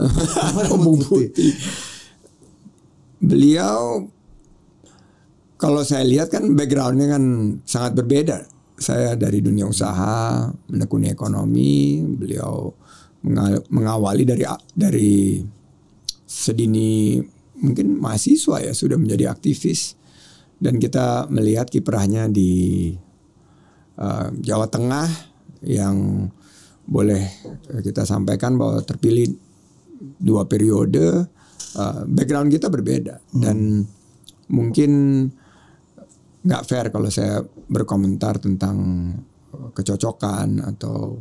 rambut putih. Beliau kalau saya lihat kan backgroundnya kan sangat berbeda. Saya dari dunia usaha, menekuni ekonomi, beliau mengawali dari dari sedini mungkin mahasiswa ya sudah menjadi aktivis dan kita melihat kiprahnya di uh, Jawa Tengah yang boleh kita sampaikan bahwa terpilih dua periode uh, background kita berbeda hmm. dan mungkin nggak fair kalau saya berkomentar tentang uh, kecocokan atau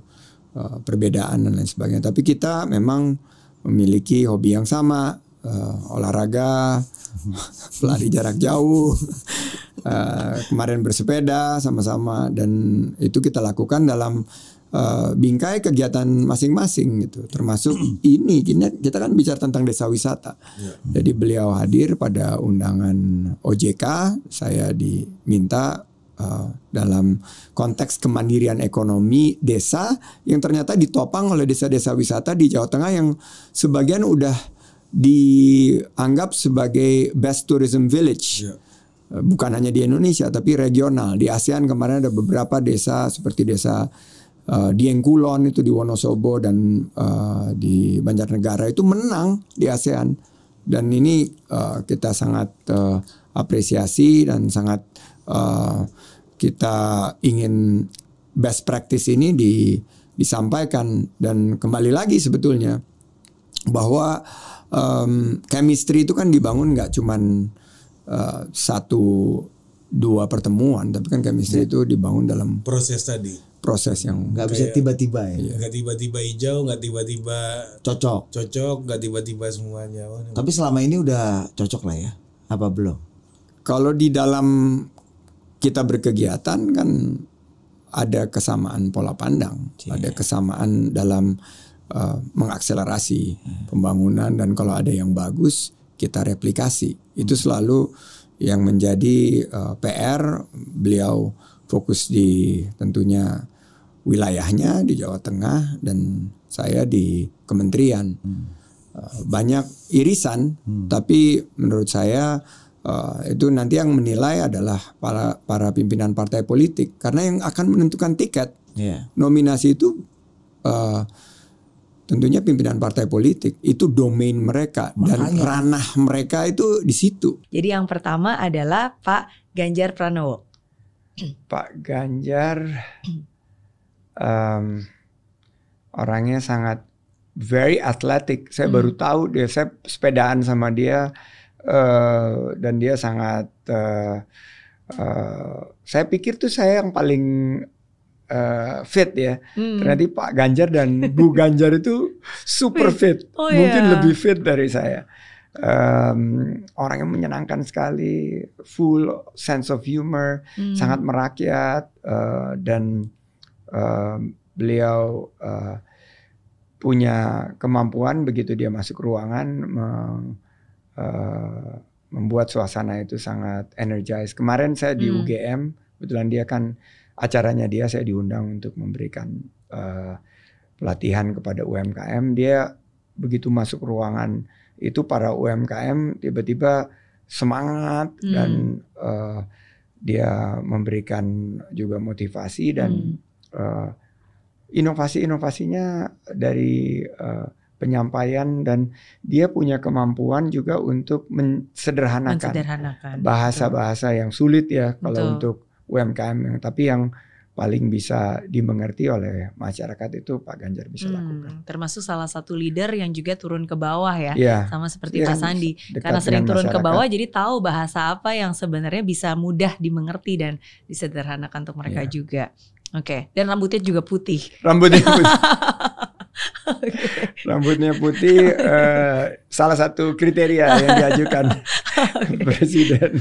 uh, perbedaan dan lain sebagainya. Tapi kita memang memiliki hobi yang sama, uh, olahraga, pelari jarak jauh, uh, kemarin bersepeda sama-sama dan itu kita lakukan dalam uh, bingkai kegiatan masing-masing gitu. Termasuk ini kita, kita kan bicara tentang desa wisata. Ya. Jadi beliau hadir pada undangan OJK, saya diminta Uh, dalam konteks kemandirian ekonomi desa yang ternyata ditopang oleh desa-desa wisata di Jawa Tengah yang sebagian udah dianggap sebagai best tourism village. Yeah. Bukan hanya di Indonesia tapi regional. Di ASEAN kemarin ada beberapa desa seperti desa uh, eh, Dieng Kulon itu di Wonosobo dan uh, di Banjarnegara itu menang di ASEAN dan ini uh, kita sangat uh, apresiasi dan sangat uh, kita ingin best practice ini di, disampaikan dan kembali lagi sebetulnya bahwa um, chemistry itu kan dibangun nggak cuman uh, satu dua pertemuan tapi kan chemistry hmm. itu dibangun dalam proses tadi proses yang nggak bisa tiba-tiba ya iya. nggak tiba-tiba hijau nggak tiba-tiba cocok cocok nggak tiba-tiba semuanya oh, tapi selama ini udah cocok lah ya apa belum kalau di dalam kita berkegiatan kan ada kesamaan pola pandang Cie. Iya. ada kesamaan dalam uh, mengakselerasi hmm. pembangunan dan kalau ada yang bagus kita replikasi hmm. itu selalu yang menjadi uh, eh, PR beliau fokus di tentunya wilayahnya di Jawa Tengah dan saya di kementerian. Hmm. Banyak irisan, hmm. tapi menurut saya eh, itu nanti yang menilai adalah para para pimpinan partai politik karena yang akan menentukan tiket yeah. nominasi itu eh, tentunya pimpinan partai politik itu domain mereka Makanya. dan ranah mereka itu di situ. Jadi yang pertama adalah Pak Ganjar Pranowo. Pak Ganjar um, orangnya sangat very athletic. Saya hmm. baru tahu dia saya sepedaan sama dia uh, dan dia sangat uh, uh, saya pikir tuh saya yang paling uh, fit ya. Hmm. Ternyata Pak Ganjar dan Bu Ganjar itu super fit. Oh, Mungkin yeah. lebih fit dari saya um, orang yang menyenangkan sekali, full sense of humor, hmm. sangat merakyat uh, dan uh, beliau uh, punya kemampuan begitu dia masuk ruangan me, uh, eh, membuat suasana itu sangat energized. Kemarin saya di hmm. UGM, kebetulan dia kan acaranya dia saya diundang untuk memberikan uh, pelatihan kepada UMKM. Dia begitu masuk ruangan itu para UMKM tiba-tiba semangat hmm. dan uh, dia memberikan juga motivasi dan hmm. uh, inovasi-inovasinya dari uh, penyampaian dan dia punya kemampuan juga untuk mensederhanakan bahasa-bahasa yang sulit ya kalau untuk UMKM yang tapi yang paling bisa dimengerti oleh masyarakat itu Pak Ganjar bisa hmm, lakukan. Termasuk salah satu leader yang juga turun ke bawah ya, ya sama seperti Pak Sandi. Karena sering turun masyarakat. ke bawah jadi tahu bahasa apa yang sebenarnya bisa mudah dimengerti dan disederhanakan untuk mereka ya. juga. Oke, okay. dan rambutnya juga putih. Rambutnya putih. okay. Rambutnya putih uh, salah satu kriteria yang diajukan okay. presiden.